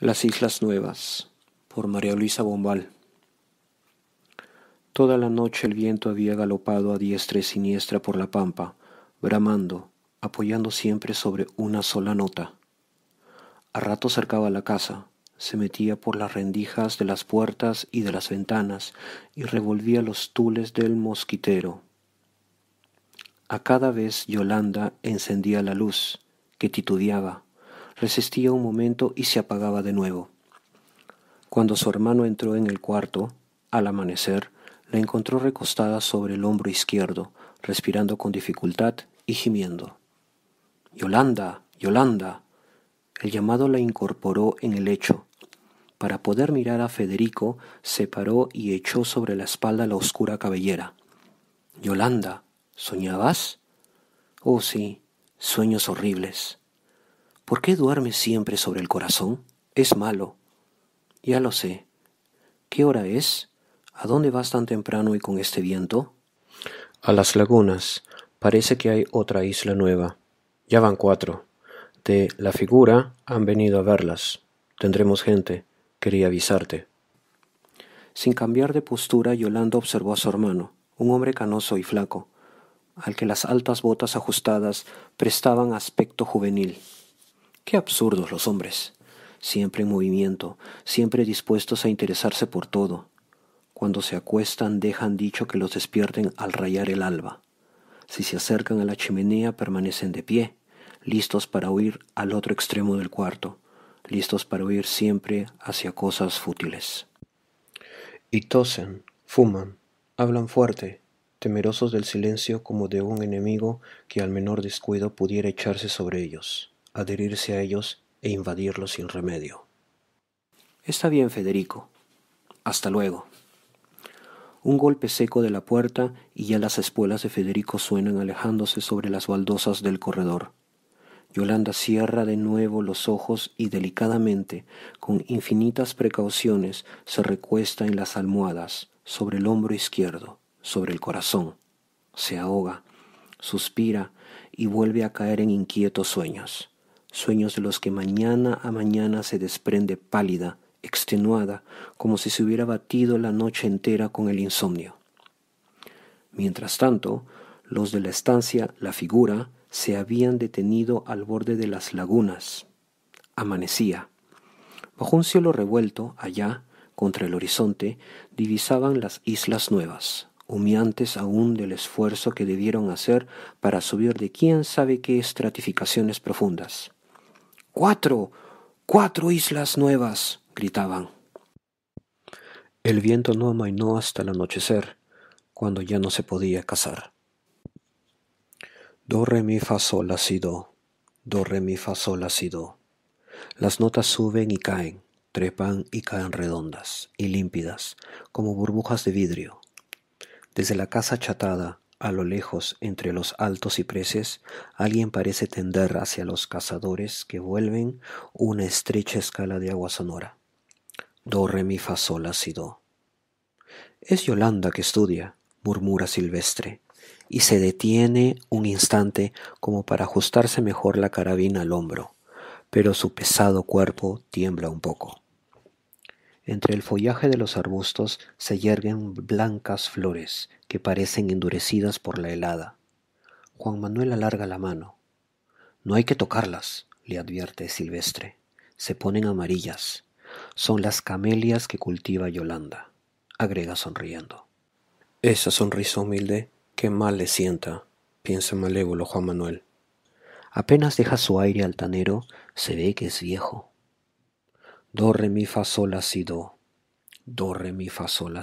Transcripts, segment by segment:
Las Islas Nuevas por María Luisa Bombal. Toda la noche el viento había galopado a diestra y siniestra por la pampa, bramando, apoyando siempre sobre una sola nota. A rato cercaba la casa, se metía por las rendijas de las puertas y de las ventanas y revolvía los tules del mosquitero. A cada vez Yolanda encendía la luz, que titubeaba resistía un momento y se apagaba de nuevo. Cuando su hermano entró en el cuarto, al amanecer, la encontró recostada sobre el hombro izquierdo, respirando con dificultad y gimiendo. Yolanda, Yolanda. El llamado la incorporó en el lecho. Para poder mirar a Federico, se paró y echó sobre la espalda la oscura cabellera. Yolanda, ¿soñabas? Oh sí, sueños horribles. ¿Por qué duerme siempre sobre el corazón? Es malo. Ya lo sé. ¿Qué hora es? ¿A dónde vas tan temprano y con este viento? A las lagunas. Parece que hay otra isla nueva. Ya van cuatro. De la figura han venido a verlas. Tendremos gente. Quería avisarte. Sin cambiar de postura, Yolanda observó a su hermano, un hombre canoso y flaco, al que las altas botas ajustadas prestaban aspecto juvenil. Qué absurdos los hombres. Siempre en movimiento, siempre dispuestos a interesarse por todo. Cuando se acuestan dejan dicho que los despierten al rayar el alba. Si se acercan a la chimenea permanecen de pie, listos para huir al otro extremo del cuarto, listos para huir siempre hacia cosas fútiles. Y tosen, fuman, hablan fuerte, temerosos del silencio como de un enemigo que al menor descuido pudiera echarse sobre ellos adherirse a ellos e invadirlos sin remedio. Está bien, Federico. Hasta luego. Un golpe seco de la puerta y ya las espuelas de Federico suenan alejándose sobre las baldosas del corredor. Yolanda cierra de nuevo los ojos y delicadamente, con infinitas precauciones, se recuesta en las almohadas, sobre el hombro izquierdo, sobre el corazón. Se ahoga, suspira y vuelve a caer en inquietos sueños sueños de los que mañana a mañana se desprende pálida, extenuada, como si se hubiera batido la noche entera con el insomnio. Mientras tanto, los de la estancia La Figura se habían detenido al borde de las lagunas. Amanecía. Bajo un cielo revuelto, allá, contra el horizonte, divisaban las Islas Nuevas, humeantes aún del esfuerzo que debieron hacer para subir de quién sabe qué estratificaciones profundas. Cuatro. Cuatro islas nuevas. gritaban. El viento no amainó hasta el anochecer, cuando ya no se podía cazar. Do, re, mi, fa, sol, la, si, do. Do, re, mi, fa, sol, la, Las notas suben y caen, trepan y caen redondas y límpidas, como burbujas de vidrio. Desde la casa chatada, a lo lejos, entre los altos cipreses, alguien parece tender hacia los cazadores que vuelven una estrecha escala de agua sonora. Do, re, mi, fa, sol, si, Es Yolanda que estudia, murmura Silvestre, y se detiene un instante como para ajustarse mejor la carabina al hombro, pero su pesado cuerpo tiembla un poco. Entre el follaje de los arbustos se yerguen blancas flores que parecen endurecidas por la helada. Juan Manuel alarga la mano. No hay que tocarlas, le advierte Silvestre. Se ponen amarillas. Son las camelias que cultiva Yolanda, agrega sonriendo. Esa sonrisa humilde, qué mal le sienta, piensa malévolo Juan Manuel. Apenas deja su aire altanero, se ve que es viejo. Do, re, mi, fa, sol, la, si, do. Do, mi, fa, sol, la,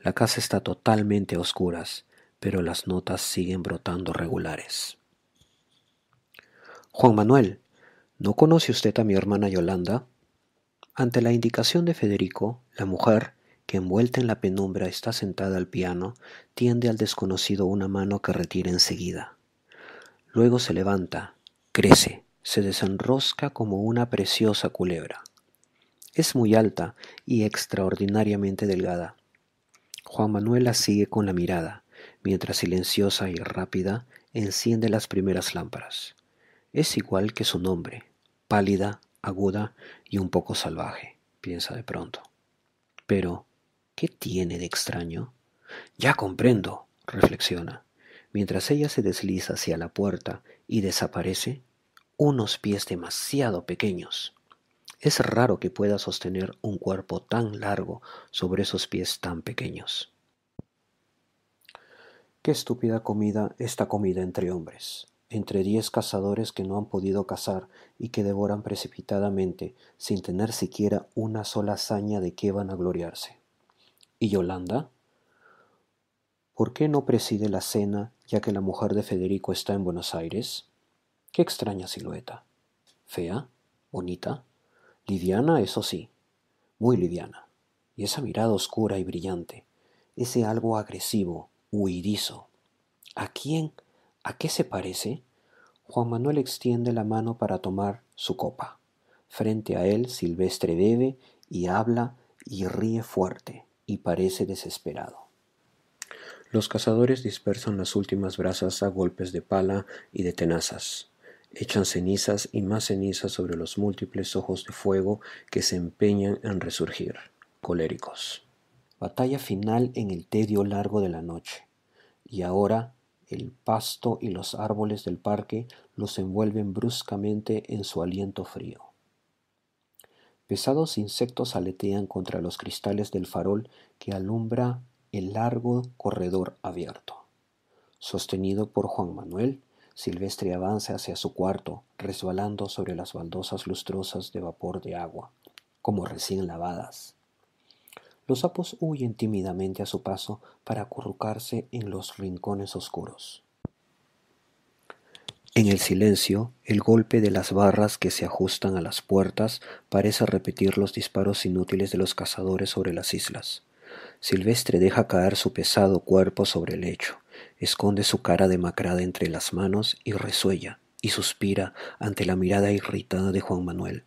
La casa está totalmente a oscuras, pero las notas siguen brotando regulares. Juan Manuel, ¿no conoce usted a mi hermana Yolanda? Ante la indicación de Federico, la mujer, que envuelta en la penumbra está sentada al piano, tiende al desconocido una mano que retira enseguida. Luego se levanta, crece, se desenrosca como una preciosa culebra. Es muy alta y extraordinariamente delgada. Juan Manuel la sigue con la mirada, mientras silenciosa y rápida enciende las primeras lámparas. Es igual que su nombre, pálida, aguda y un poco salvaje, piensa de pronto. Pero, ¿qué tiene de extraño? Ya comprendo, reflexiona. Mientras ella se desliza hacia la puerta y desaparece, unos pies demasiado pequeños. Es raro que pueda sostener un cuerpo tan largo sobre esos pies tan pequeños. Qué estúpida comida esta comida entre hombres, entre diez cazadores que no han podido cazar y que devoran precipitadamente, sin tener siquiera una sola hazaña de qué van a gloriarse. ¿Y Yolanda? ¿Por qué no preside la cena ya que la mujer de Federico está en Buenos Aires? Qué extraña silueta. Fea, bonita, Lidiana, eso sí, muy liviana. Y esa mirada oscura y brillante, ese algo agresivo, huidizo. ¿A quién? ¿A qué se parece? Juan Manuel extiende la mano para tomar su copa. Frente a él, Silvestre bebe y habla y ríe fuerte y parece desesperado. Los cazadores dispersan las últimas brasas a golpes de pala y de tenazas echan cenizas y más cenizas sobre los múltiples ojos de fuego que se empeñan en resurgir, coléricos. Batalla final en el tedio largo de la noche. Y ahora el pasto y los árboles del parque los envuelven bruscamente en su aliento frío. Pesados insectos aletean contra los cristales del farol que alumbra el largo corredor abierto. Sostenido por Juan Manuel, Silvestre avanza hacia su cuarto, resbalando sobre las baldosas lustrosas de vapor de agua, como recién lavadas. Los sapos huyen tímidamente a su paso para acurrucarse en los rincones oscuros. En el silencio, el golpe de las barras que se ajustan a las puertas parece repetir los disparos inútiles de los cazadores sobre las islas. Silvestre deja caer su pesado cuerpo sobre el lecho esconde su cara demacrada entre las manos y resuella y suspira ante la mirada irritada de Juan Manuel.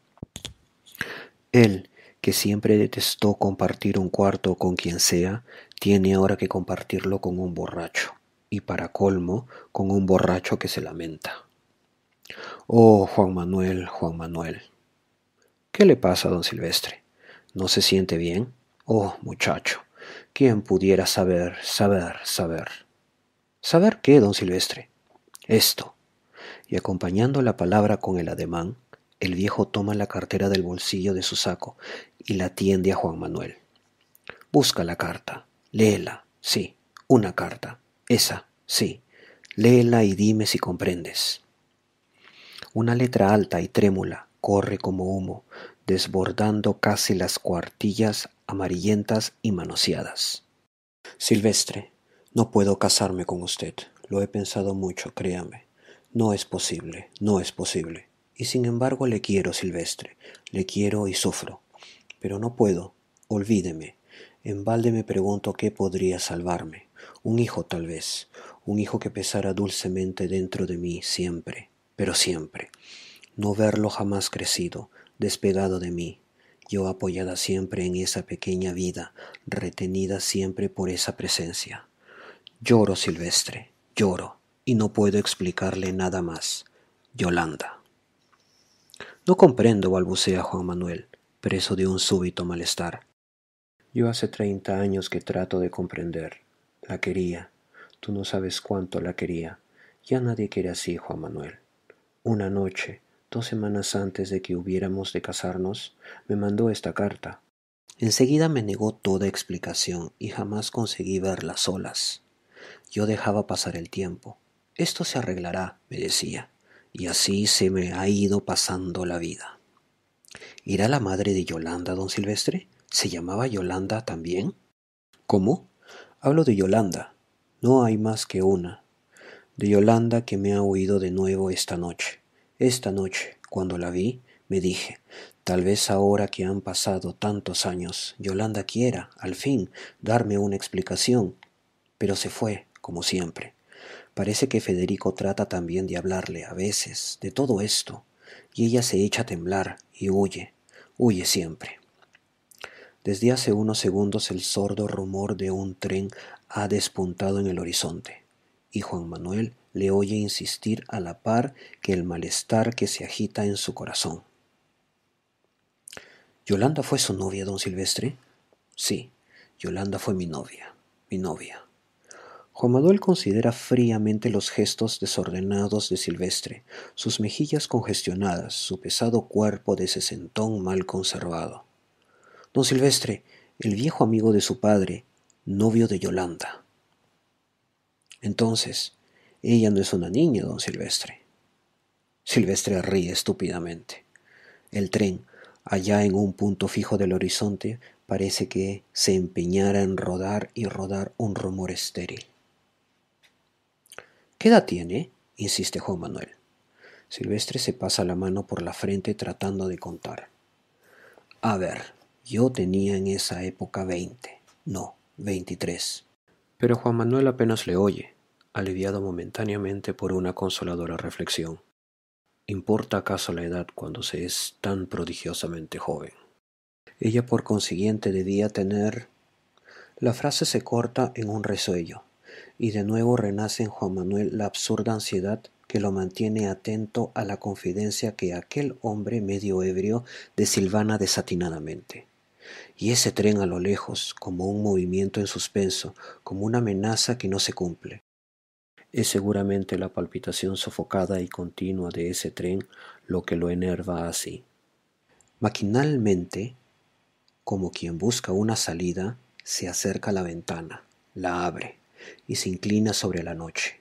Él, que siempre detestó compartir un cuarto con quien sea, tiene ahora que compartirlo con un borracho, y para colmo, con un borracho que se lamenta. Oh, Juan Manuel, Juan Manuel. ¿Qué le pasa a don Silvestre? ¿No se siente bien? Oh, muchacho, ¿quién pudiera saber, saber, saber? ¿Saber qué, don Silvestre? Esto. Y acompañando la palabra con el ademán, el viejo toma la cartera del bolsillo de su saco y la tiende a Juan Manuel. Busca la carta, léela, sí, una carta, esa, sí, léela y dime si comprendes. Una letra alta y trémula corre como humo, desbordando casi las cuartillas amarillentas y manoseadas. Silvestre, no puedo casarme con usted. Lo he pensado mucho, créame. No es posible, no es posible. Y sin embargo le quiero, Silvestre. Le quiero y sufro. Pero no puedo. Olvídeme. En balde me pregunto qué podría salvarme. Un hijo tal vez. Un hijo que pesara dulcemente dentro de mí siempre, pero siempre. No verlo jamás crecido, despegado de mí, yo apoyada siempre en esa pequeña vida, retenida siempre por esa presencia. Lloro, Silvestre, lloro, y no puedo explicarle nada más. Yolanda. No comprendo, balbucea Juan Manuel, preso de un súbito malestar. Yo hace treinta años que trato de comprender. La quería. Tú no sabes cuánto la quería. Ya nadie quiere así, Juan Manuel. Una noche, dos semanas antes de que hubiéramos de casarnos, me mandó esta carta. Enseguida me negó toda explicación y jamás conseguí verla solas. Yo dejaba pasar el tiempo. Esto se arreglará, me decía, y así se me ha ido pasando la vida. ¿Irá la madre de Yolanda, don Silvestre? ¿Se llamaba Yolanda también? ¿Cómo? Hablo de Yolanda. No hay más que una. De Yolanda que me ha oído de nuevo esta noche. Esta noche, cuando la vi, me dije, tal vez ahora que han pasado tantos años, Yolanda quiera, al fin, darme una explicación. Pero se fue, como siempre. Parece que Federico trata también de hablarle a veces de todo esto, y ella se echa a temblar y huye, huye siempre. Desde hace unos segundos el sordo rumor de un tren ha despuntado en el horizonte, y Juan Manuel le oye insistir a la par que el malestar que se agita en su corazón. ¿Yolanda fue su novia, don Silvestre? Sí, Yolanda fue mi novia, mi novia. Juan considera fríamente los gestos desordenados de Silvestre, sus mejillas congestionadas, su pesado cuerpo de sesentón mal conservado. Don Silvestre, el viejo amigo de su padre, novio de Yolanda. Entonces, ella no es una niña, don Silvestre. Silvestre ríe estúpidamente. El tren, allá en un punto fijo del horizonte, parece que se empeñara en rodar y rodar un rumor estéril. ¿Qué edad tiene? insiste Juan Manuel. Silvestre se pasa la mano por la frente tratando de contar. A ver, yo tenía en esa época veinte. No, veintitrés. Pero Juan Manuel apenas le oye, aliviado momentáneamente por una consoladora reflexión. ¿Importa acaso la edad cuando se es tan prodigiosamente joven? Ella por consiguiente debía tener... La frase se corta en un resuello y de nuevo renace en Juan Manuel la absurda ansiedad que lo mantiene atento a la confidencia que aquel hombre medio ebrio desilvana desatinadamente. Y ese tren a lo lejos, como un movimiento en suspenso, como una amenaza que no se cumple. Es seguramente la palpitación sofocada y continua de ese tren lo que lo enerva así. Maquinalmente, como quien busca una salida, se acerca a la ventana, la abre y se inclina sobre la noche.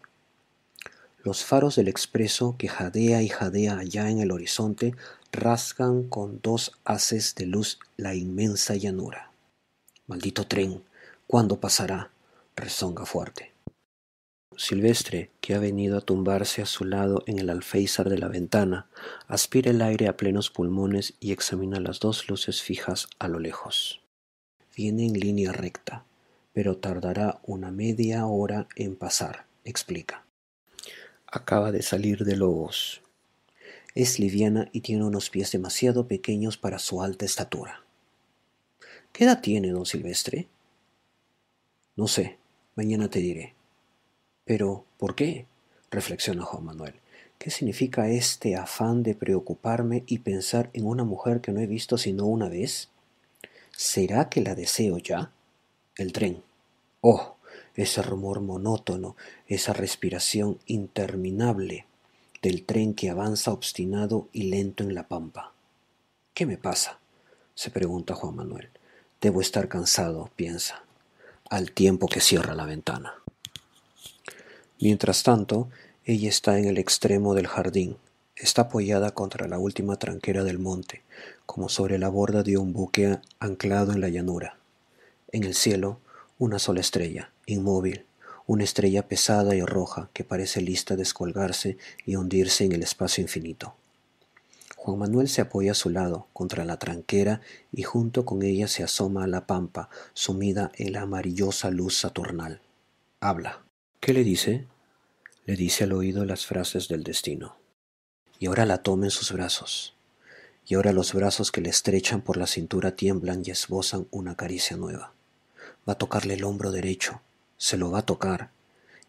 Los faros del expreso que jadea y jadea allá en el horizonte rasgan con dos haces de luz la inmensa llanura. Maldito tren, ¿cuándo pasará? rezonga fuerte. Silvestre, que ha venido a tumbarse a su lado en el alféizar de la ventana, aspira el aire a plenos pulmones y examina las dos luces fijas a lo lejos. Viene en línea recta, pero tardará una media hora en pasar, explica. Acaba de salir de Lobos. Es liviana y tiene unos pies demasiado pequeños para su alta estatura. ¿Qué edad tiene, don Silvestre? No sé, mañana te diré. Pero, ¿por qué? reflexiona Juan Manuel. ¿Qué significa este afán de preocuparme y pensar en una mujer que no he visto sino una vez? ¿Será que la deseo ya? El tren. Oh, ese rumor monótono, esa respiración interminable del tren que avanza obstinado y lento en la pampa. ¿Qué me pasa? se pregunta Juan Manuel. Debo estar cansado, piensa, al tiempo que cierra la ventana. Mientras tanto, ella está en el extremo del jardín. Está apoyada contra la última tranquera del monte, como sobre la borda de un buque anclado en la llanura. En el cielo, una sola estrella, inmóvil, una estrella pesada y roja que parece lista a descolgarse y hundirse en el espacio infinito. Juan Manuel se apoya a su lado contra la tranquera y junto con ella se asoma a la pampa, sumida en la amarillosa luz saturnal. Habla. ¿Qué le dice? Le dice al oído las frases del destino. Y ahora la toma en sus brazos. Y ahora los brazos que le estrechan por la cintura tiemblan y esbozan una caricia nueva va a tocarle el hombro derecho, se lo va a tocar,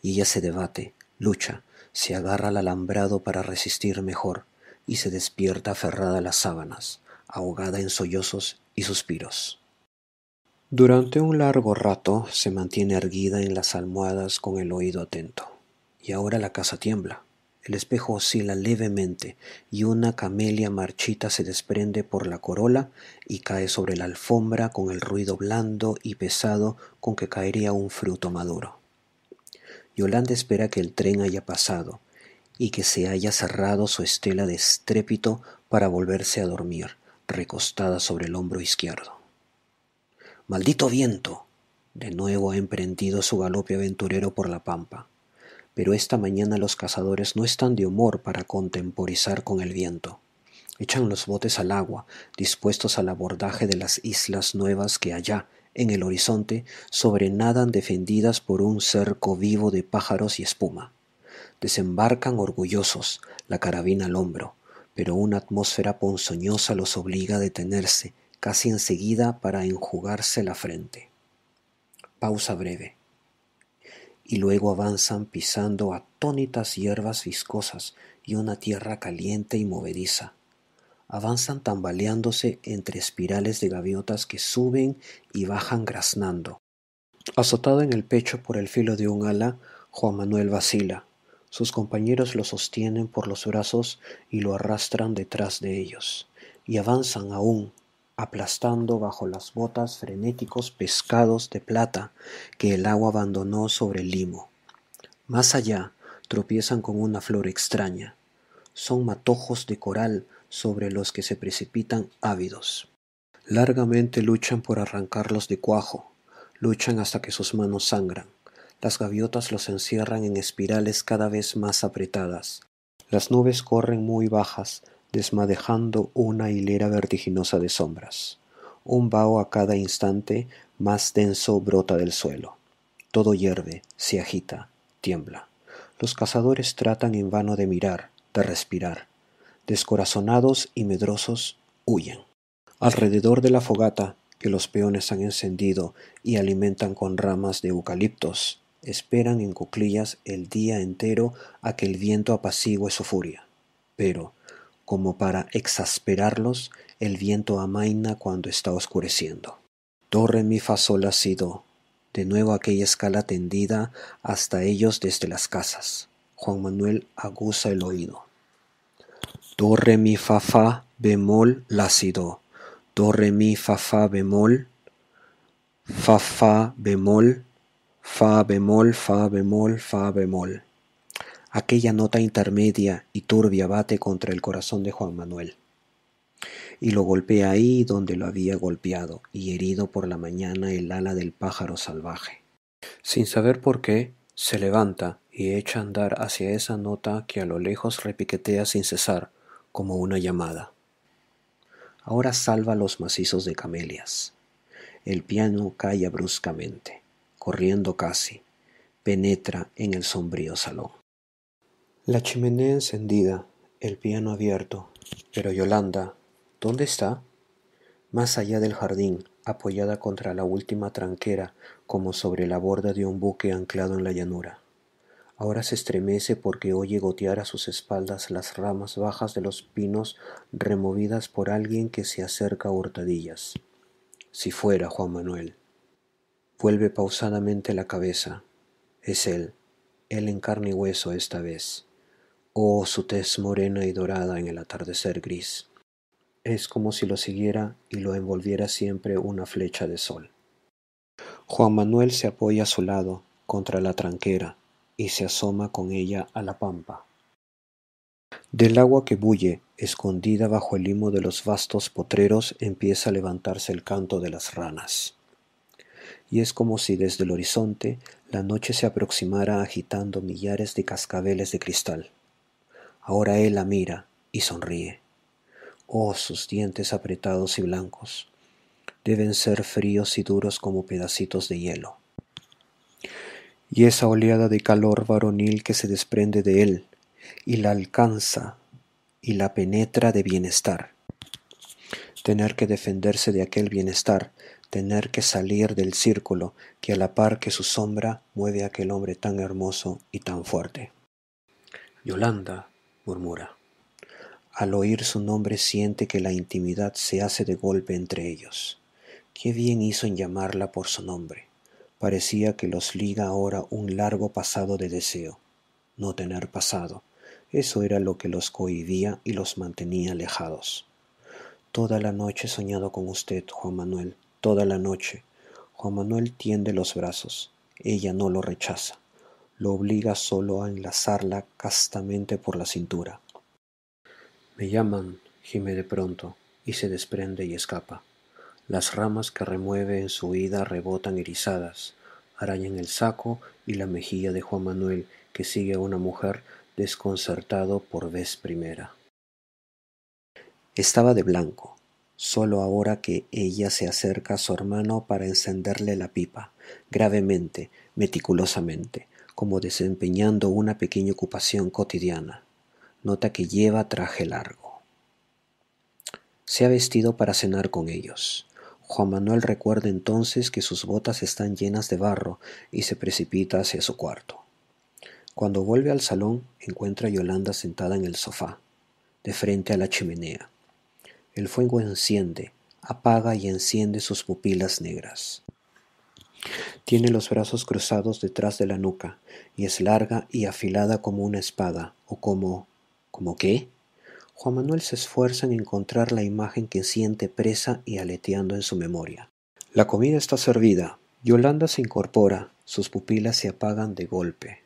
y ella se debate, lucha, se agarra al alambrado para resistir mejor, y se despierta aferrada a las sábanas, ahogada en sollozos y suspiros. Durante un largo rato se mantiene erguida en las almohadas con el oído atento, y ahora la casa tiembla. El espejo oscila levemente y una camelia marchita se desprende por la corola y cae sobre la alfombra con el ruido blando y pesado con que caería un fruto maduro. Yolanda espera que el tren haya pasado y que se haya cerrado su estela de estrépito para volverse a dormir, recostada sobre el hombro izquierdo. Maldito viento. De nuevo ha emprendido su galope aventurero por la pampa pero esta mañana los cazadores no están de humor para contemporizar con el viento. Echan los botes al agua, dispuestos al abordaje de las islas nuevas que allá, en el horizonte, sobrenadan defendidas por un cerco vivo de pájaros y espuma. Desembarcan orgullosos, la carabina al hombro, pero una atmósfera ponzoñosa los obliga a detenerse casi enseguida para enjugarse la frente. Pausa breve y luego avanzan pisando atónitas hierbas viscosas y una tierra caliente y movediza. Avanzan tambaleándose entre espirales de gaviotas que suben y bajan graznando. Azotado en el pecho por el filo de un ala, Juan Manuel vacila. Sus compañeros lo sostienen por los brazos y lo arrastran detrás de ellos, y avanzan aún aplastando bajo las botas frenéticos pescados de plata que el agua abandonó sobre el limo. Más allá tropiezan con una flor extraña. Son matojos de coral sobre los que se precipitan ávidos. Largamente luchan por arrancarlos de cuajo, luchan hasta que sus manos sangran. Las gaviotas los encierran en espirales cada vez más apretadas. Las nubes corren muy bajas, desmadejando una hilera vertiginosa de sombras. Un vaho a cada instante más denso brota del suelo. Todo hierve, se agita, tiembla. Los cazadores tratan en vano de mirar, de respirar. Descorazonados y medrosos, huyen. Alrededor de la fogata, que los peones han encendido y alimentan con ramas de eucaliptos, esperan en cuclillas el día entero a que el viento apacigüe su furia. Pero, como para exasperarlos, el viento amaina cuando está oscureciendo. Do, re, mi, fa, sol, la, De nuevo aquella escala tendida hasta ellos desde las casas. Juan Manuel aguza el oído. Do, re, mi, fa, fa, bemol, la, Torre Do, re, mi, fa, fa, bemol, fa, fa, bemol, fa, bemol, fa, bemol, fa, bemol. Aquella nota intermedia y turbia bate contra el corazón de Juan Manuel. Y lo golpea ahí donde lo había golpeado y herido por la mañana el ala del pájaro salvaje. Sin saber por qué, se levanta y echa a andar hacia esa nota que a lo lejos repiquetea sin cesar, como una llamada. Ahora salva los macizos de camelias. El piano calla bruscamente, corriendo casi, penetra en el sombrío salón. La chimenea encendida, el piano abierto. Pero Yolanda, ¿dónde está? Más allá del jardín, apoyada contra la última tranquera, como sobre la borda de un buque anclado en la llanura. Ahora se estremece porque oye gotear a sus espaldas las ramas bajas de los pinos removidas por alguien que se acerca a hurtadillas. Si fuera Juan Manuel. Vuelve pausadamente la cabeza. Es él, él en carne y hueso esta vez. Oh, su tez morena y dorada en el atardecer gris. Es como si lo siguiera y lo envolviera siempre una flecha de sol. Juan Manuel se apoya a su lado contra la tranquera y se asoma con ella a la pampa. Del agua que bulle, escondida bajo el limo de los vastos potreros, empieza a levantarse el canto de las ranas. Y es como si desde el horizonte la noche se aproximara agitando millares de cascabeles de cristal. Ahora él la mira y sonríe. Oh, sus dientes apretados y blancos. Deben ser fríos y duros como pedacitos de hielo. Y esa oleada de calor varonil que se desprende de él y la alcanza y la penetra de bienestar. Tener que defenderse de aquel bienestar, tener que salir del círculo que a la par que su sombra mueve a aquel hombre tan hermoso y tan fuerte. Yolanda, murmura. Al oír su nombre siente que la intimidad se hace de golpe entre ellos. Qué bien hizo en llamarla por su nombre. Parecía que los liga ahora un largo pasado de deseo. No tener pasado. Eso era lo que los cohibía y los mantenía alejados. Toda la noche he soñado con usted, Juan Manuel, toda la noche. Juan Manuel tiende los brazos. Ella no lo rechaza lo obliga solo a enlazarla castamente por la cintura. Me llaman, gime de pronto, y se desprende y escapa. Las ramas que remueve en su huida rebotan erizadas, arañan el saco y la mejilla de Juan Manuel, que sigue a una mujer desconcertado por vez primera. Estaba de blanco, solo ahora que ella se acerca a su hermano para encenderle la pipa, gravemente, meticulosamente, como desempeñando una pequeña ocupación cotidiana. Nota que lleva traje largo. Se ha vestido para cenar con ellos. Juan Manuel recuerda entonces que sus botas están llenas de barro y se precipita hacia su cuarto. Cuando vuelve al salón, encuentra a Yolanda sentada en el sofá, de frente a la chimenea. El fuego enciende, apaga y enciende sus pupilas negras. Tiene los brazos cruzados detrás de la nuca, y es larga y afilada como una espada, o como... ¿Como qué? Juan Manuel se esfuerza en encontrar la imagen que siente presa y aleteando en su memoria. La comida está servida. Yolanda se incorpora, sus pupilas se apagan de golpe,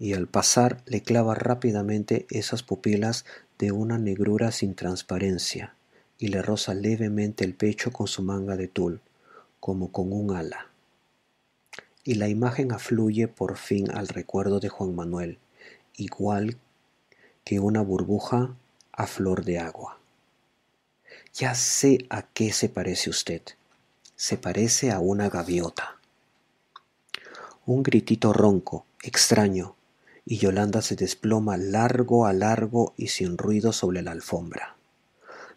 y al pasar le clava rápidamente esas pupilas de una negrura sin transparencia, y le roza levemente el pecho con su manga de tul, como con un ala y la imagen afluye por fin al recuerdo de Juan Manuel, igual que una burbuja a flor de agua. Ya sé a qué se parece usted. Se parece a una gaviota. Un gritito ronco, extraño, y Yolanda se desploma largo a largo y sin ruido sobre la alfombra.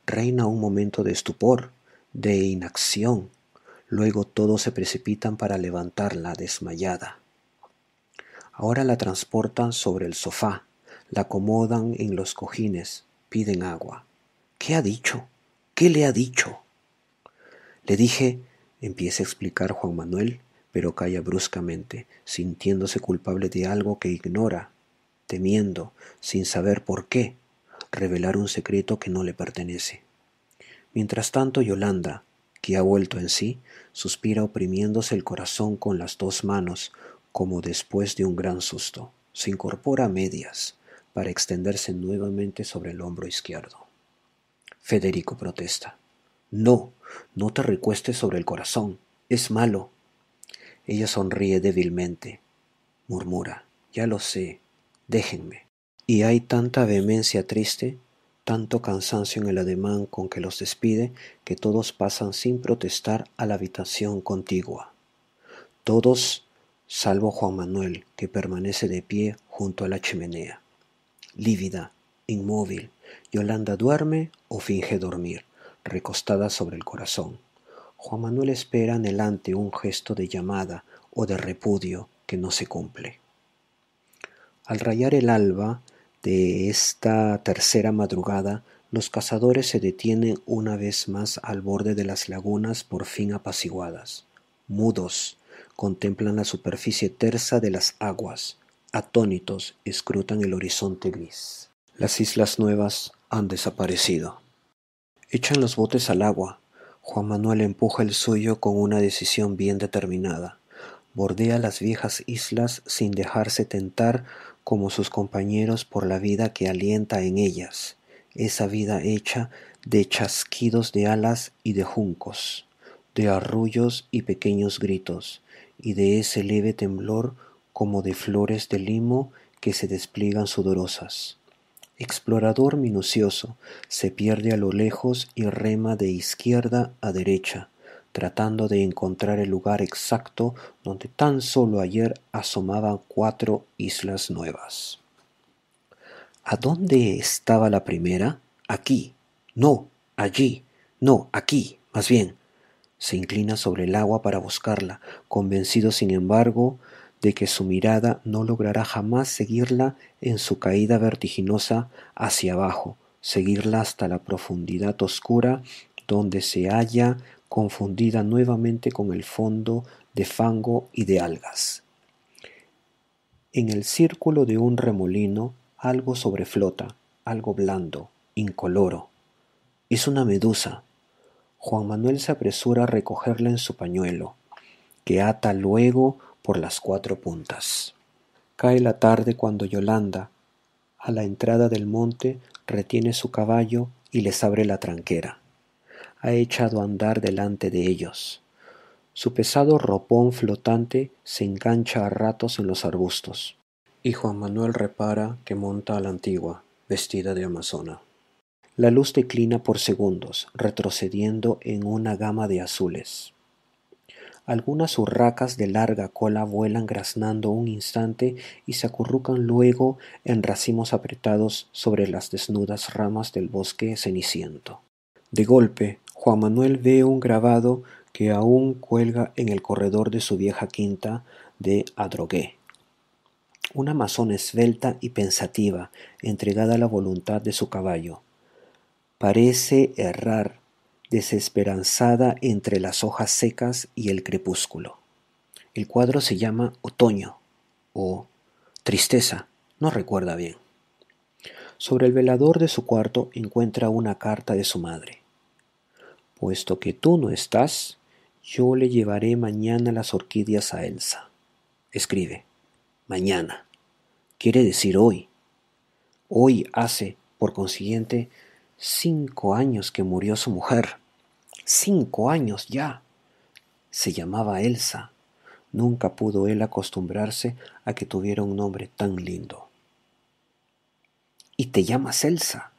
Reina un momento de estupor, de inacción, Luego todos se precipitan para levantarla desmayada. Ahora la transportan sobre el sofá, la acomodan en los cojines, piden agua. ¿Qué ha dicho? ¿Qué le ha dicho? Le dije, empieza a explicar Juan Manuel, pero calla bruscamente, sintiéndose culpable de algo que ignora, temiendo, sin saber por qué, revelar un secreto que no le pertenece. Mientras tanto, Yolanda, que ha vuelto en sí, suspira oprimiéndose el corazón con las dos manos, como después de un gran susto. Se incorpora a medias para extenderse nuevamente sobre el hombro izquierdo. Federico protesta. No, no te recuestes sobre el corazón. Es malo. Ella sonríe débilmente. Murmura. Ya lo sé. Déjenme. Y hay tanta vehemencia triste tanto cansancio en el ademán con que los despide que todos pasan sin protestar a la habitación contigua. Todos, salvo Juan Manuel, que permanece de pie junto a la chimenea. Lívida, inmóvil, Yolanda duerme o finge dormir, recostada sobre el corazón. Juan Manuel espera anhelante un gesto de llamada o de repudio que no se cumple. Al rayar el alba, de esta tercera madrugada, los cazadores se detienen una vez más al borde de las lagunas por fin apaciguadas. Mudos, contemplan la superficie tersa de las aguas. Atónitos, escrutan el horizonte gris. Las islas nuevas han desaparecido. Echan los botes al agua. Juan Manuel empuja el suyo con una decisión bien determinada. Bordea las viejas islas sin dejarse tentar como sus compañeros por la vida que alienta en ellas, esa vida hecha de chasquidos de alas y de juncos, de arrullos y pequeños gritos, y de ese leve temblor como de flores de limo que se despliegan sudorosas. Explorador minucioso, se pierde a lo lejos y rema de izquierda a derecha, tratando de encontrar el lugar exacto donde tan solo ayer asomaban cuatro islas nuevas. ¿A dónde estaba la primera? Aquí. No, allí. No, aquí, más bien. Se inclina sobre el agua para buscarla, convencido, sin embargo, de que su mirada no logrará jamás seguirla en su caída vertiginosa hacia abajo, seguirla hasta la profundidad oscura donde se halla confundida nuevamente con el fondo de fango y de algas. En el círculo de un remolino algo sobreflota, algo blando, incoloro. Es una medusa. Juan Manuel se apresura a recogerla en su pañuelo, que ata luego por las cuatro puntas. Cae la tarde cuando Yolanda, a la entrada del monte, retiene su caballo y les abre la tranquera ha echado a andar delante de ellos. Su pesado ropón flotante se engancha a ratos en los arbustos, y Juan Manuel repara que monta a la antigua, vestida de amazona. La luz declina por segundos, retrocediendo en una gama de azules. Algunas urracas de larga cola vuelan graznando un instante y se acurrucan luego en racimos apretados sobre las desnudas ramas del bosque ceniciento. De golpe, Juan Manuel ve un grabado que aún cuelga en el corredor de su vieja quinta de Adrogué. Una masón esbelta y pensativa, entregada a la voluntad de su caballo. Parece errar, desesperanzada entre las hojas secas y el crepúsculo. El cuadro se llama Otoño o Tristeza, no recuerda bien. Sobre el velador de su cuarto encuentra una carta de su madre. Puesto que tú no estás, yo le llevaré mañana las orquídeas a Elsa. Escribe, mañana. Quiere decir hoy. Hoy hace, por consiguiente, cinco años que murió su mujer. Cinco años ya. Se llamaba Elsa. Nunca pudo él acostumbrarse a que tuviera un nombre tan lindo. ¿Y te llamas Elsa?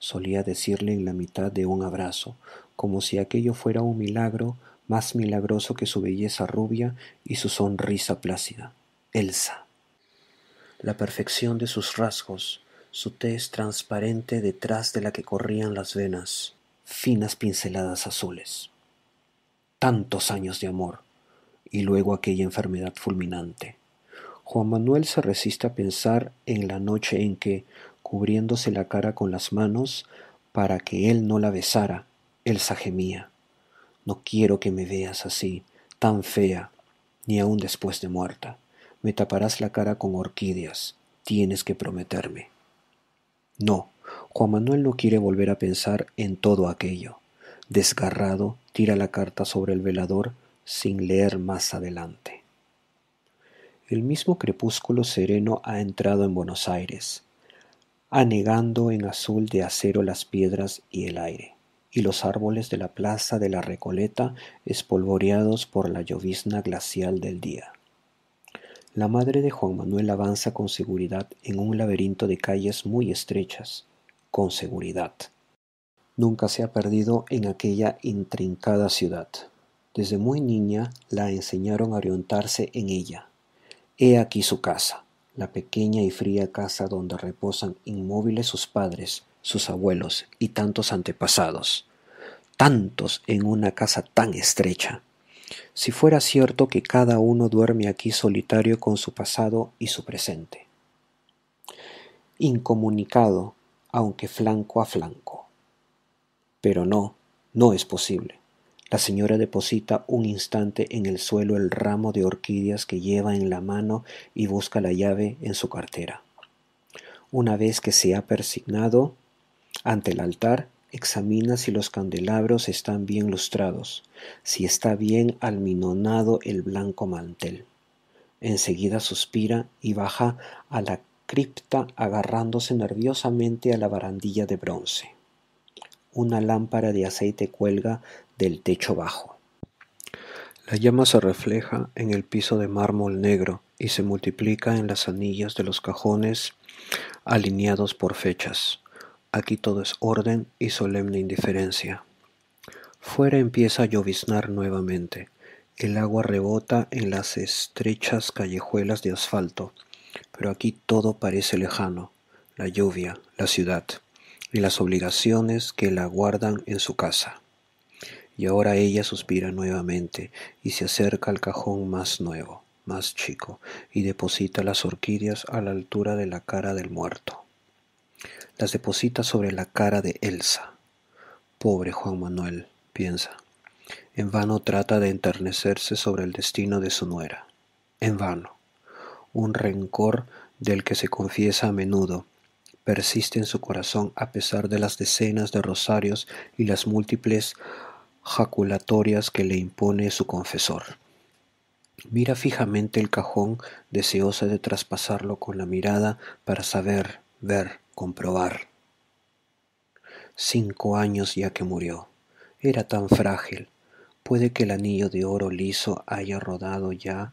solía decirle en la mitad de un abrazo, como si aquello fuera un milagro más milagroso que su belleza rubia y su sonrisa plácida. Elsa. La perfección de sus rasgos, su tez transparente detrás de la que corrían las venas, finas pinceladas azules. Tantos años de amor, y luego aquella enfermedad fulminante. Juan Manuel se resiste a pensar en la noche en que, cubriéndose la cara con las manos, para que él no la besara, Elsa gemía. No quiero que me veas así, tan fea, ni aun después de muerta. Me taparás la cara con orquídeas. Tienes que prometerme. No, Juan Manuel no quiere volver a pensar en todo aquello. Desgarrado, tira la carta sobre el velador sin leer más adelante. El mismo crepúsculo sereno ha entrado en Buenos Aires, anegando en azul de acero las piedras y el aire y los árboles de la plaza de la Recoleta espolvoreados por la llovizna glacial del día. La madre de Juan Manuel avanza con seguridad en un laberinto de calles muy estrechas, con seguridad. Nunca se ha perdido en aquella intrincada ciudad. Desde muy niña la enseñaron a orientarse en ella. He aquí su casa, la pequeña y fría casa donde reposan inmóviles sus padres, sus abuelos y tantos antepasados, tantos en una casa tan estrecha. Si fuera cierto que cada uno duerme aquí solitario con su pasado y su presente, incomunicado, aunque flanco a flanco. Pero no, no es posible. La señora deposita un instante en el suelo el ramo de orquídeas que lleva en la mano y busca la llave en su cartera. Una vez que se ha persignado, ante el altar examina si los candelabros están bien lustrados, si está bien alminonado el blanco mantel. Enseguida suspira y baja a la cripta agarrándose nerviosamente a la barandilla de bronce. Una lámpara de aceite cuelga del techo bajo. La llama se refleja en el piso de mármol negro y se multiplica en las anillas de los cajones alineados por fechas. Aquí todo es orden y solemne indiferencia. Fuera empieza a lloviznar nuevamente. El agua rebota en las estrechas callejuelas de asfalto, pero aquí todo parece lejano, la lluvia, la ciudad y las obligaciones que la guardan en su casa. Y ahora ella suspira nuevamente y se acerca al cajón más nuevo, más chico, y deposita las orquídeas a la altura de la cara del muerto las deposita sobre la cara de Elsa. Pobre Juan Manuel, piensa. En vano trata de enternecerse sobre el destino de su nuera. En vano. Un rencor del que se confiesa a menudo persiste en su corazón a pesar de las decenas de rosarios y las múltiples jaculatorias que le impone su confesor. Mira fijamente el cajón, deseosa de traspasarlo con la mirada para saber, ver, comprobar. Cinco años ya que murió. Era tan frágil. Puede que el anillo de oro liso haya rodado ya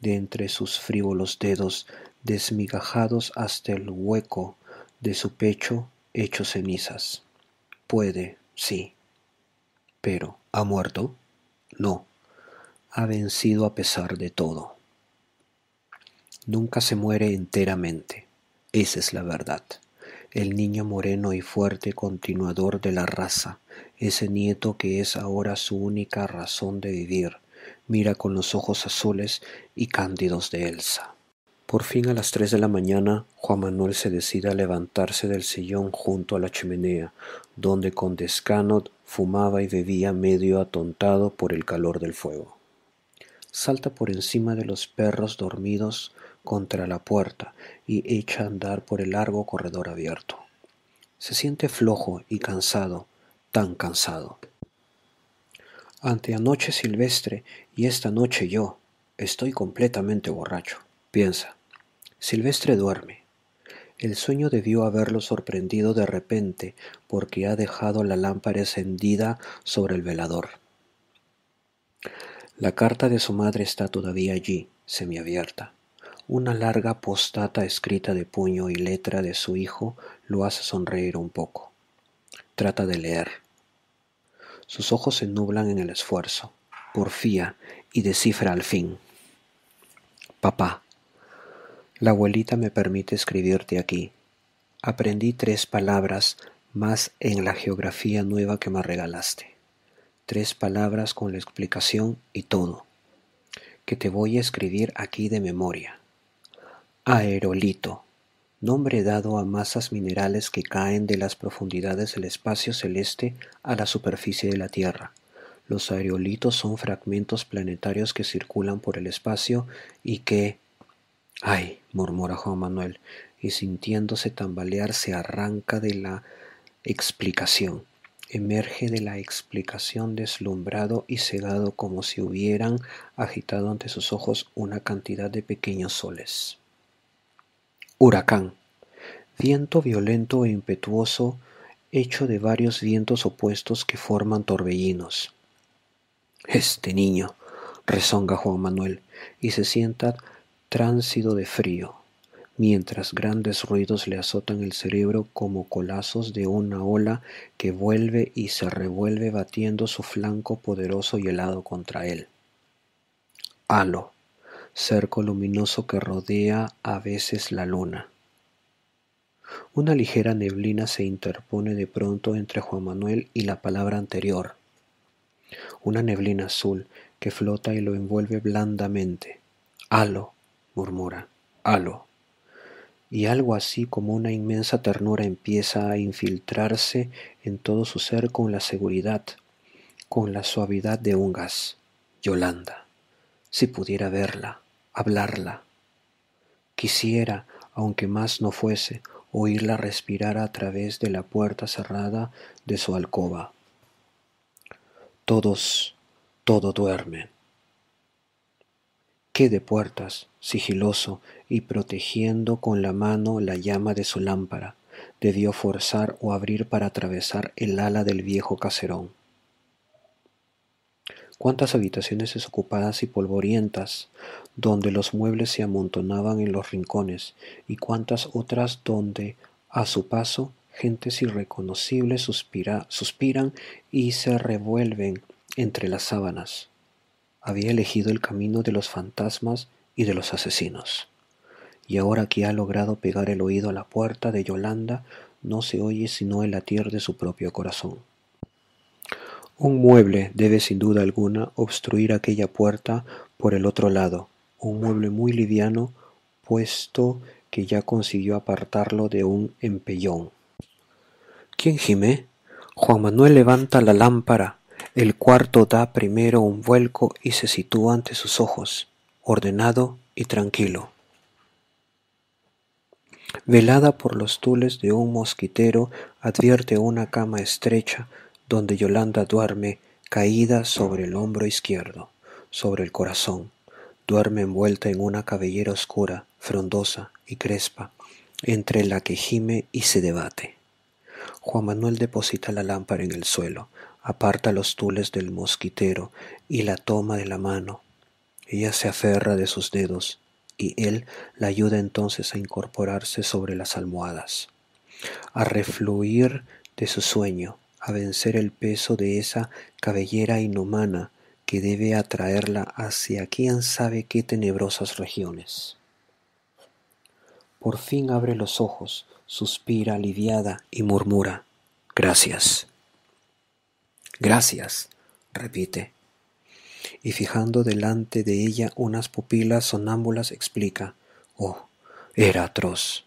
de entre sus frívolos dedos, desmigajados hasta el hueco de su pecho hecho cenizas. Puede, sí. Pero, ¿ha muerto? No. Ha vencido a pesar de todo. Nunca se muere enteramente. Esa es la verdad el niño moreno y fuerte continuador de la raza, ese nieto que es ahora su única razón de vivir, mira con los ojos azules y cándidos de Elsa. Por fin a las tres de la mañana, Juan Manuel se decide a levantarse del sillón junto a la chimenea, donde con descano fumaba y bebía medio atontado por el calor del fuego. Salta por encima de los perros dormidos contra la puerta echa a andar por el largo corredor abierto. Se siente flojo y cansado, tan cansado. Ante anoche Silvestre y esta noche yo, estoy completamente borracho, piensa. Silvestre duerme. El sueño debió haberlo sorprendido de repente porque ha dejado la lámpara encendida sobre el velador. La carta de su madre está todavía allí, semiabierta. Una larga postata escrita de puño y letra de su hijo lo hace sonreír un poco. Trata de leer. Sus ojos se nublan en el esfuerzo. Porfía y descifra al fin. Papá, la abuelita me permite escribirte aquí. Aprendí tres palabras más en la geografía nueva que me regalaste. Tres palabras con la explicación y todo, que te voy a escribir aquí de memoria. Aerolito, nombre dado a masas minerales que caen de las profundidades del espacio celeste a la superficie de la Tierra. Los aerolitos son fragmentos planetarios que circulan por el espacio y que... ¡Ay! murmura Juan Manuel, y sintiéndose tambalear se arranca de la explicación. Emerge de la explicación deslumbrado y cegado como si hubieran agitado ante sus ojos una cantidad de pequeños soles. Huracán. Viento violento e impetuoso hecho de varios vientos opuestos que forman torbellinos. Este niño, rezonga Juan Manuel, y se sienta tránsido de frío, mientras grandes ruidos le azotan el cerebro como colazos de una ola que vuelve y se revuelve batiendo su flanco poderoso y helado contra él. Halo, cerco luminoso que rodea a veces la luna. Una ligera neblina se interpone de pronto entre Juan Manuel y la palabra anterior. Una neblina azul que flota y lo envuelve blandamente. Halo, murmura, halo. Y algo así como una inmensa ternura empieza a infiltrarse en todo su ser con la seguridad, con la suavidad de un gas. Yolanda si pudiera verla, hablarla. Quisiera, aunque más no fuese, oírla respirar a través de la puerta cerrada de su alcoba. Todos, todo duermen. ¿Qué de puertas, sigiloso y protegiendo con la mano la llama de su lámpara, debió forzar o abrir para atravesar el ala del viejo caserón? cuántas habitaciones desocupadas y polvorientas, donde los muebles se amontonaban en los rincones, y cuántas otras donde, a su paso, gentes irreconocibles suspira, suspiran y se revuelven entre las sábanas. Había elegido el camino de los fantasmas y de los asesinos. Y ahora que ha logrado pegar el oído a la puerta de Yolanda, no se oye sino el latir de su propio corazón. Un mueble debe sin duda alguna obstruir aquella puerta por el otro lado, un mueble muy liviano, puesto que ya consiguió apartarlo de un empellón. ¿Quién gime? Juan Manuel levanta la lámpara. El cuarto da primero un vuelco y se sitúa ante sus ojos, ordenado y tranquilo. Velada por los tules de un mosquitero, advierte una cama estrecha donde Yolanda duerme caída sobre el hombro izquierdo, sobre el corazón, duerme envuelta en una cabellera oscura, frondosa y crespa, entre la que gime y se debate. Juan Manuel deposita la lámpara en el suelo, aparta los tules del mosquitero y la toma de la mano. Ella se aferra de sus dedos y él la ayuda entonces a incorporarse sobre las almohadas, a refluir de su sueño a vencer el peso de esa cabellera inhumana que debe atraerla hacia quién sabe qué tenebrosas regiones. Por fin abre los ojos, suspira aliviada y murmura, gracias. Gracias, repite. Y fijando delante de ella unas pupilas sonámbulas, explica, oh, era atroz.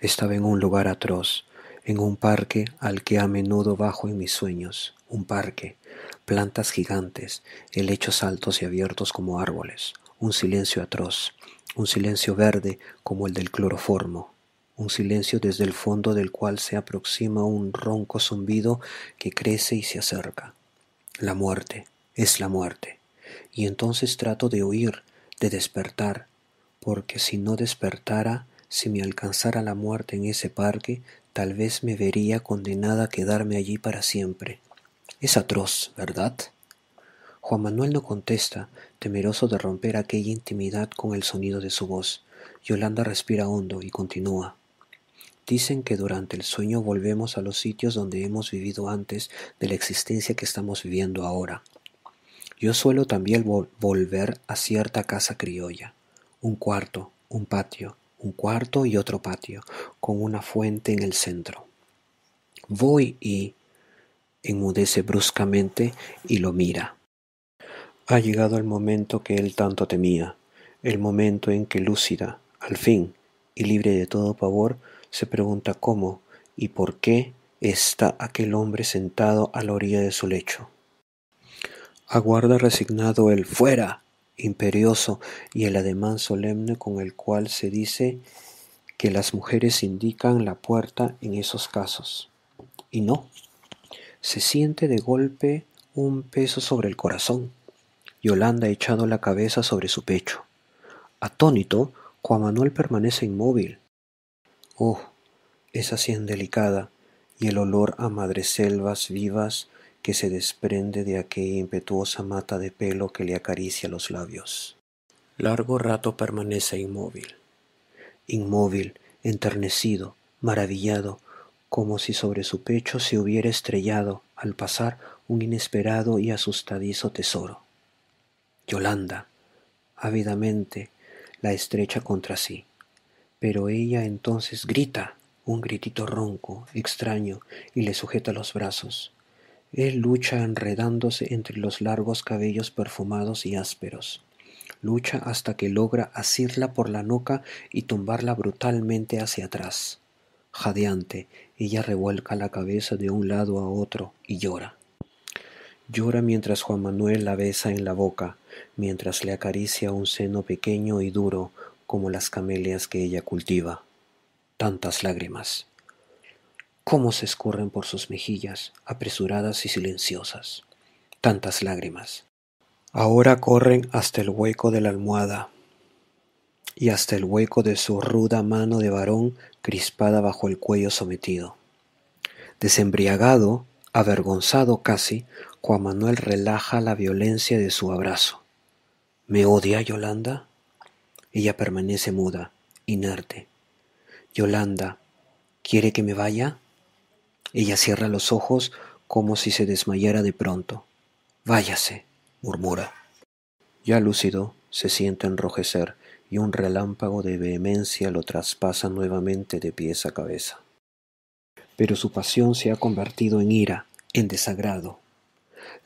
Estaba en un lugar atroz, en un parque al que a menudo bajo en mis sueños, un parque, plantas gigantes, helechos altos y abiertos como árboles, un silencio atroz, un silencio verde como el del cloroformo, un silencio desde el fondo del cual se aproxima un ronco zumbido que crece y se acerca. La muerte es la muerte, y entonces trato de oír, de despertar, porque si no despertara, si me alcanzara la muerte en ese parque, tal vez me vería condenada a quedarme allí para siempre. Es atroz, ¿verdad? Juan Manuel no contesta, temeroso de romper aquella intimidad con el sonido de su voz. Yolanda respira hondo y continúa. Dicen que durante el sueño volvemos a los sitios donde hemos vivido antes de la existencia que estamos viviendo ahora. Yo suelo también volver a cierta casa criolla, un cuarto, un patio, un cuarto y otro patio, con una fuente en el centro. Voy y enmudece bruscamente y lo mira. Ha llegado el momento que él tanto temía, el momento en que lúcida, al fin, y libre de todo pavor, se pregunta cómo y por qué está aquel hombre sentado a la orilla de su lecho. Aguarda resignado el fuera imperioso y el ademán solemne con el cual se dice que las mujeres indican la puerta en esos casos. Y no, se siente de golpe un peso sobre el corazón. Yolanda ha echado la cabeza sobre su pecho. Atónito, Juan Manuel permanece inmóvil. Oh, esa sien delicada y el olor a madreselvas vivas que se desprende de aquella impetuosa mata de pelo que le acaricia los labios. Largo rato permanece inmóvil. Inmóvil, enternecido, maravillado, como si sobre su pecho se hubiera estrellado, al pasar, un inesperado y asustadizo tesoro. Yolanda, ávidamente, la estrecha contra sí. Pero ella entonces grita, un gritito ronco, extraño, y le sujeta los brazos. Él lucha enredándose entre los largos cabellos perfumados y ásperos. Lucha hasta que logra asirla por la nuca y tumbarla brutalmente hacia atrás. Jadeante, ella revuelca la cabeza de un lado a otro y llora. Llora mientras Juan Manuel la besa en la boca, mientras le acaricia un seno pequeño y duro como las camelias que ella cultiva. Tantas lágrimas cómo se escurren por sus mejillas, apresuradas y silenciosas, tantas lágrimas. Ahora corren hasta el hueco de la almohada y hasta el hueco de su ruda mano de varón crispada bajo el cuello sometido. Desembriagado, avergonzado casi, Juan Manuel relaja la violencia de su abrazo. ¿Me odia, Yolanda? Ella permanece muda, inerte. Yolanda, ¿quiere que me vaya? Ella cierra los ojos como si se desmayara de pronto. Váyase, murmura. Ya lúcido, se siente enrojecer y un relámpago de vehemencia lo traspasa nuevamente de pies a cabeza. Pero su pasión se ha convertido en ira, en desagrado.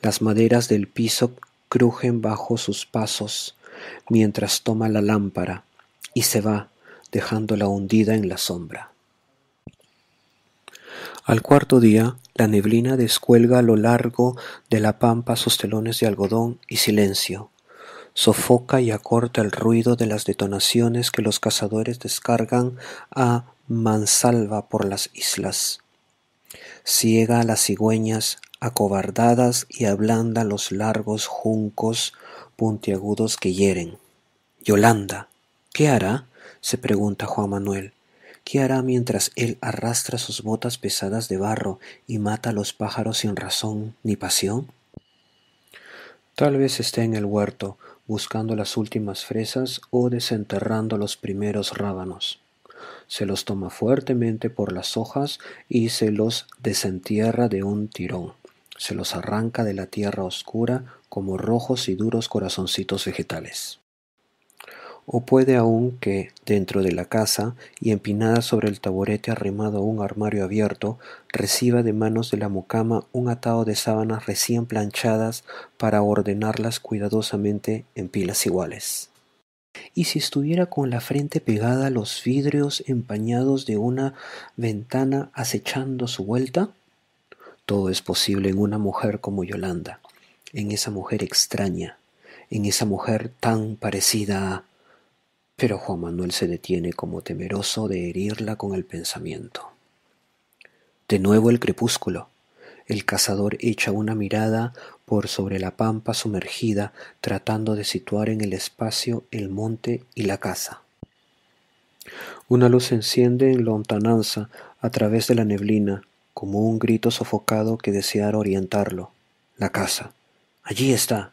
Las maderas del piso crujen bajo sus pasos mientras toma la lámpara y se va, dejándola hundida en la sombra. Al cuarto día, la neblina descuelga a lo largo de la pampa sus telones de algodón y silencio. Sofoca y acorta el ruido de las detonaciones que los cazadores descargan a mansalva por las islas. Ciega a las cigüeñas acobardadas y ablanda los largos juncos puntiagudos que hieren. Yolanda, ¿qué hará? se pregunta Juan Manuel. ¿Qué hará mientras él arrastra sus botas pesadas de barro y mata a los pájaros sin razón ni pasión? Tal vez esté en el huerto, buscando las últimas fresas o desenterrando los primeros rábanos. Se los toma fuertemente por las hojas y se los desentierra de un tirón. Se los arranca de la tierra oscura como rojos y duros corazoncitos vegetales o puede aún que, dentro de la casa y empinada sobre el taburete arrimado a un armario abierto, reciba de manos de la mucama un atado de sábanas recién planchadas para ordenarlas cuidadosamente en pilas iguales. Y si estuviera con la frente pegada a los vidrios empañados de una ventana acechando su vuelta, todo es posible en una mujer como Yolanda, en esa mujer extraña, en esa mujer tan parecida a... Pero Juan Manuel se detiene como temeroso de herirla con el pensamiento. De nuevo el crepúsculo. El cazador echa una mirada por sobre la pampa sumergida, tratando de situar en el espacio el monte y la casa. Una luz se enciende en lontananza a través de la neblina, como un grito sofocado que deseara orientarlo. La casa. Allí está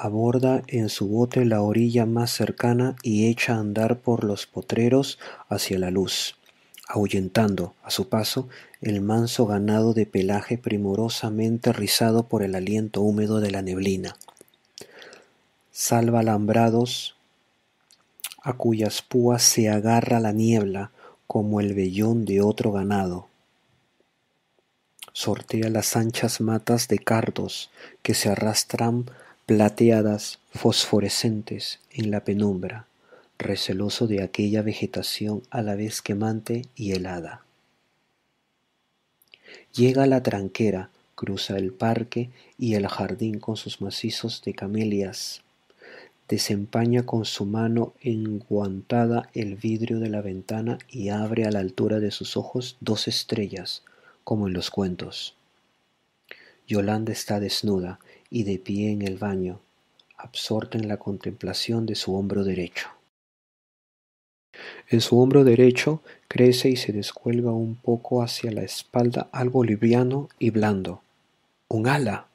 aborda en su bote la orilla más cercana y echa a andar por los potreros hacia la luz, ahuyentando, a su paso, el manso ganado de pelaje primorosamente rizado por el aliento húmedo de la neblina. Salva alambrados a cuyas púas se agarra la niebla como el vellón de otro ganado sortea las anchas matas de cardos que se arrastran plateadas fosforescentes en la penumbra, receloso de aquella vegetación a la vez quemante y helada. Llega a la tranquera, cruza el parque y el jardín con sus macizos de camelias, desempaña con su mano enguantada el vidrio de la ventana y abre a la altura de sus ojos dos estrellas, como en los cuentos. Yolanda está desnuda y de pie en el baño, absorta en la contemplación de su hombro derecho. En su hombro derecho crece y se descuelga un poco hacia la espalda algo liviano y blando, un ala,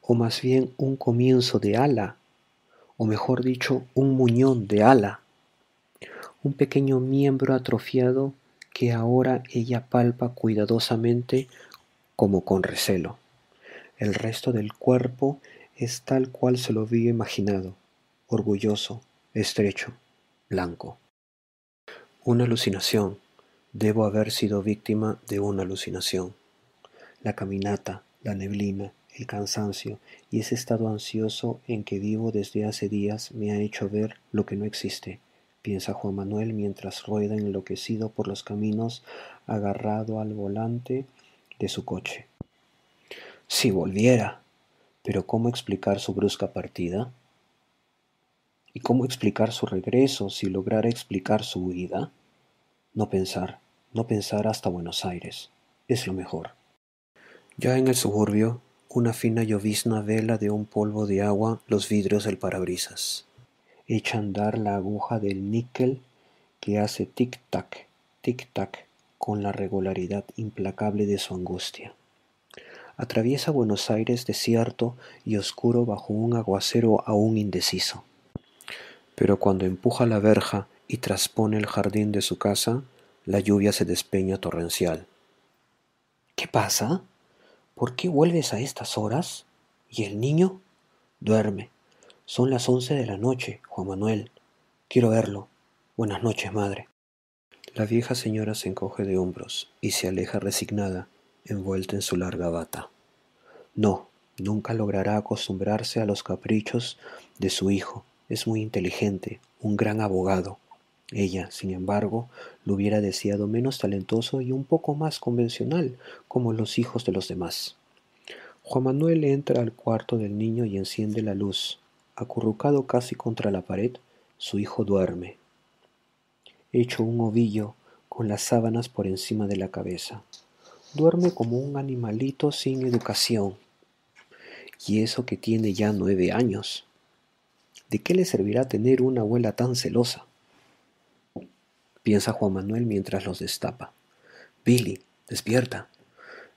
o más bien un comienzo de ala, o mejor dicho, un muñón de ala, un pequeño miembro atrofiado que ahora ella palpa cuidadosamente como con recelo. El resto del cuerpo es tal cual se lo había imaginado, orgulloso, estrecho, blanco. Una alucinación. Debo haber sido víctima de una alucinación. La caminata, la neblina, el cansancio y ese estado ansioso en que vivo desde hace días me ha hecho ver lo que no existe, piensa Juan Manuel mientras rueda enloquecido por los caminos agarrado al volante de su coche. Si volviera. Pero ¿cómo explicar su brusca partida? ¿Y cómo explicar su regreso si lograra explicar su huida? No pensar, no pensar hasta Buenos Aires. Es lo mejor. Ya en el suburbio, una fina llovizna vela de un polvo de agua los vidrios del parabrisas. Echa andar la aguja del níquel que hace tic-tac, tic-tac, con la regularidad implacable de su angustia. Atraviesa Buenos Aires desierto y oscuro bajo un aguacero aún indeciso. Pero cuando empuja la verja y traspone el jardín de su casa, la lluvia se despeña torrencial. ¿Qué pasa? ¿Por qué vuelves a estas horas? ¿Y el niño? Duerme. Son las once de la noche, Juan Manuel. Quiero verlo. Buenas noches, madre. La vieja señora se encoge de hombros y se aleja resignada, envuelta en su larga bata. No, nunca logrará acostumbrarse a los caprichos de su hijo. Es muy inteligente, un gran abogado. Ella, sin embargo, lo hubiera deseado menos talentoso y un poco más convencional, como los hijos de los demás. Juan Manuel entra al cuarto del niño y enciende la luz. Acurrucado casi contra la pared, su hijo duerme, hecho un ovillo con las sábanas por encima de la cabeza. Duerme como un animalito sin educación. Y eso que tiene ya nueve años. ¿De qué le servirá tener una abuela tan celosa? Piensa Juan Manuel mientras los destapa. Billy, despierta.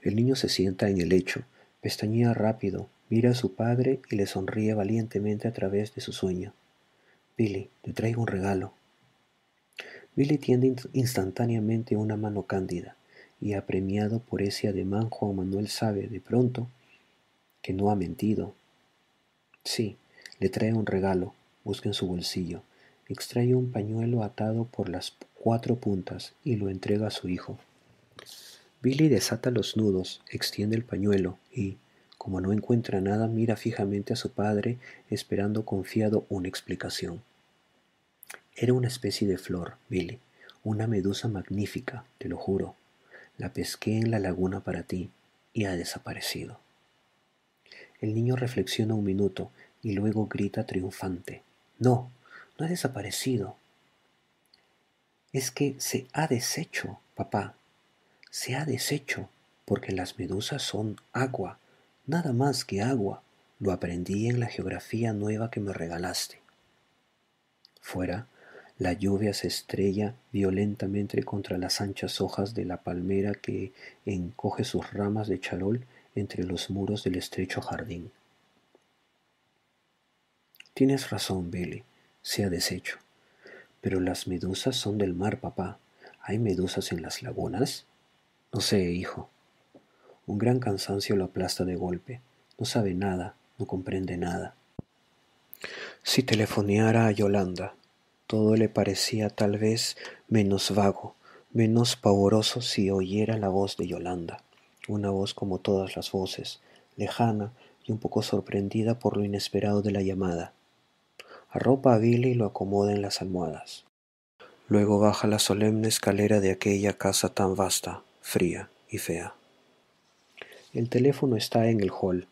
El niño se sienta en el lecho, pestañea rápido, mira a su padre y le sonríe valientemente a través de su sueño. Billy, te traigo un regalo. Billy tiende instantáneamente una mano cándida y apremiado por ese ademán, Juan Manuel sabe de pronto que no ha mentido. Sí, le trae un regalo, busca en su bolsillo, extrae un pañuelo atado por las cuatro puntas y lo entrega a su hijo. Billy desata los nudos, extiende el pañuelo y, como no encuentra nada, mira fijamente a su padre, esperando confiado una explicación. Era una especie de flor, Billy, una medusa magnífica, te lo juro, la pesqué en la laguna para ti y ha desaparecido. El niño reflexiona un minuto y luego grita triunfante. No, no ha desaparecido. Es que se ha deshecho, papá. Se ha deshecho porque las medusas son agua, nada más que agua. Lo aprendí en la geografía nueva que me regalaste. Fuera, la lluvia se estrella violentamente contra las anchas hojas de la palmera que encoge sus ramas de charol entre los muros del estrecho jardín. Tienes razón, Billy, se ha deshecho. Pero las medusas son del mar, papá. ¿Hay medusas en las lagunas? No sé, hijo. Un gran cansancio lo aplasta de golpe. No sabe nada, no comprende nada. Si telefoneara a Yolanda, todo le parecía tal vez menos vago, menos pavoroso si oyera la voz de Yolanda, una voz como todas las voces, lejana y un poco sorprendida por lo inesperado de la llamada. Arropa a Billy y lo acomoda en las almohadas. Luego baja la solemne escalera de aquella casa tan vasta, fría y fea. El teléfono está en el hall.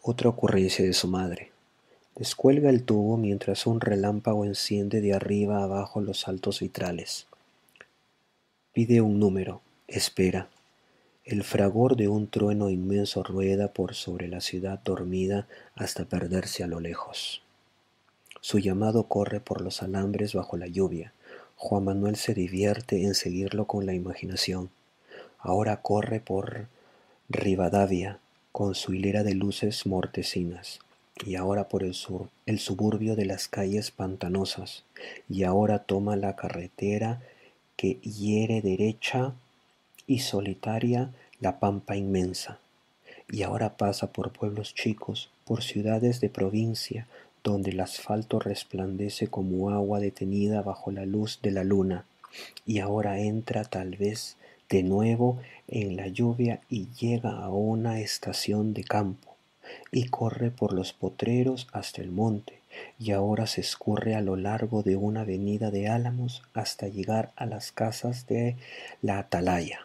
Otra ocurrencia de su madre. Descuelga el tubo mientras un relámpago enciende de arriba abajo los altos vitrales. Pide un número, espera. El fragor de un trueno inmenso rueda por sobre la ciudad dormida hasta perderse a lo lejos. Su llamado corre por los alambres bajo la lluvia. Juan Manuel se divierte en seguirlo con la imaginación. Ahora corre por Rivadavia con su hilera de luces mortecinas, y ahora por el sur, el suburbio de las calles pantanosas, y ahora toma la carretera que hiere derecha y solitaria la pampa inmensa, y ahora pasa por pueblos chicos, por ciudades de provincia, donde el asfalto resplandece como agua detenida bajo la luz de la luna, y ahora entra tal vez de nuevo en la lluvia y llega a una estación de campo, y corre por los potreros hasta el monte, y ahora se escurre a lo largo de una avenida de álamos hasta llegar a las casas de la atalaya,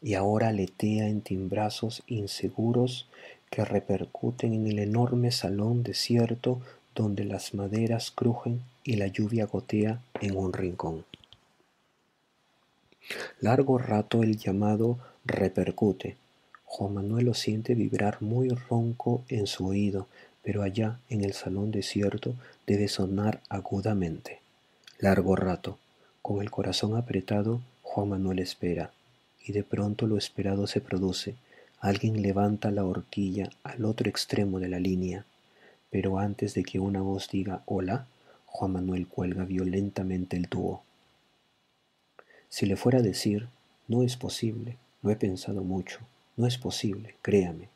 y ahora aletea en timbrazos inseguros que repercuten en el enorme salón desierto donde las maderas crujen y la lluvia gotea en un rincón. Largo rato el llamado repercute, juan manuel lo siente vibrar muy ronco en su oído pero allá en el salón desierto debe sonar agudamente largo rato con el corazón apretado juan manuel espera y de pronto lo esperado se produce alguien levanta la horquilla al otro extremo de la línea pero antes de que una voz diga hola juan manuel cuelga violentamente el tubo si le fuera a decir no es posible no he pensado mucho no es posible, créame.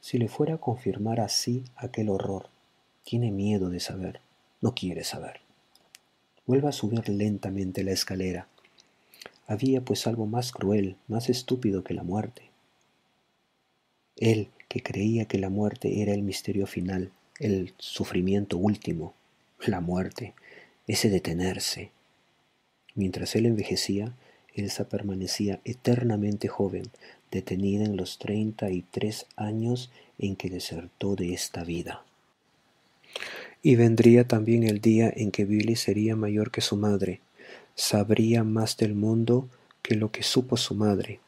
Si le fuera a confirmar así aquel horror, tiene miedo de saber, no quiere saber. Vuelve a subir lentamente la escalera. Había pues algo más cruel, más estúpido que la muerte. Él, que creía que la muerte era el misterio final, el sufrimiento último, la muerte, ese detenerse. Mientras él envejecía, Elsa permanecía eternamente joven, detenida en los treinta y tres años en que desertó de esta vida. Y vendría también el día en que Billy sería mayor que su madre, sabría más del mundo que lo que supo su madre.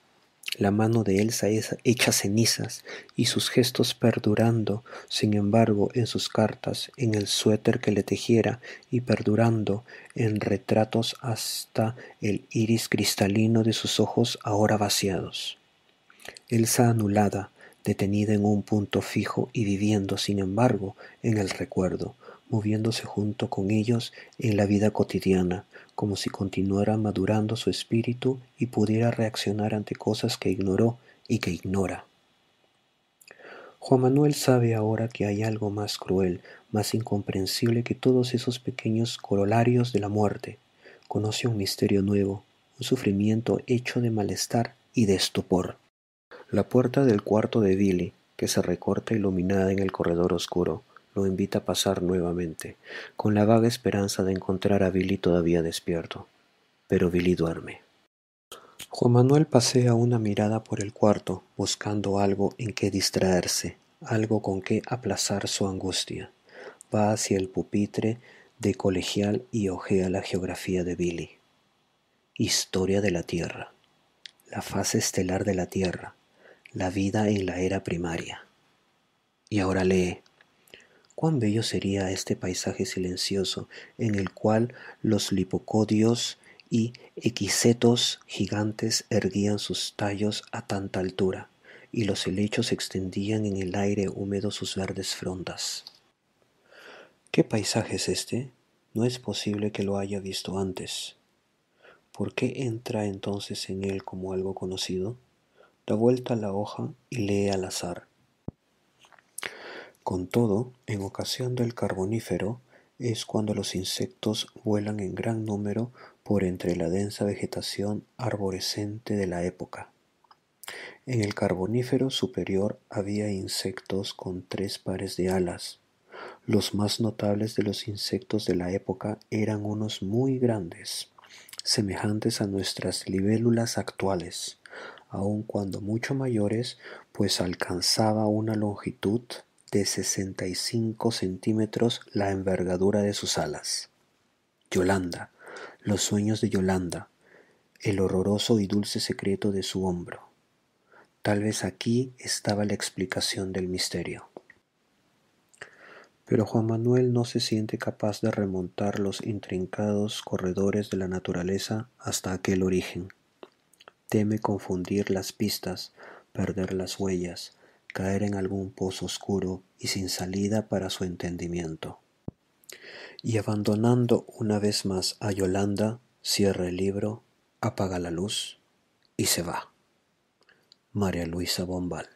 La mano de Elsa es hecha cenizas y sus gestos perdurando, sin embargo, en sus cartas, en el suéter que le tejiera y perdurando en retratos hasta el iris cristalino de sus ojos ahora vaciados. Elsa anulada, detenida en un punto fijo y viviendo, sin embargo, en el recuerdo, moviéndose junto con ellos en la vida cotidiana, como si continuara madurando su espíritu y pudiera reaccionar ante cosas que ignoró y que ignora. Juan Manuel sabe ahora que hay algo más cruel, más incomprensible que todos esos pequeños corolarios de la muerte. Conoce un misterio nuevo, un sufrimiento hecho de malestar y de estupor. La puerta del cuarto de Billy, que se recorta iluminada en el corredor oscuro, lo invita a pasar nuevamente, con la vaga esperanza de encontrar a Billy todavía despierto. Pero Billy duerme. Juan Manuel pasea una mirada por el cuarto, buscando algo en que distraerse, algo con que aplazar su angustia. Va hacia el pupitre de colegial y ojea la geografía de Billy. Historia de la Tierra. La fase estelar de la Tierra, la vida en la era primaria. Y ahora lee. Cuán bello sería este paisaje silencioso en el cual los lipocodios y equisetos gigantes erguían sus tallos a tanta altura, y los helechos extendían en el aire húmedo sus verdes frondas. ¿Qué paisaje es este? No es posible que lo haya visto antes. ¿Por qué entra entonces en él como algo conocido? da vuelta la hoja y lee al azar. Con todo, en ocasión del carbonífero es cuando los insectos vuelan en gran número por entre la densa vegetación arborescente de la época. En el carbonífero superior había insectos con tres pares de alas. Los más notables de los insectos de la época eran unos muy grandes, semejantes a nuestras libélulas actuales aun cuando mucho mayores, pues alcanzaba una longitud de 65 centímetros la envergadura de sus alas. Yolanda, los sueños de Yolanda, el horroroso y dulce secreto de su hombro. Tal vez aquí estaba la explicación del misterio. Pero Juan Manuel no se siente capaz de remontar los intrincados corredores de la naturaleza hasta aquel origen. Teme confundir las pistas, perder las huellas, caer en algún pozo oscuro y sin salida para su entendimiento. Y abandonando una vez más a Yolanda, cierra el libro, apaga la luz y se va. María Luisa Bombal.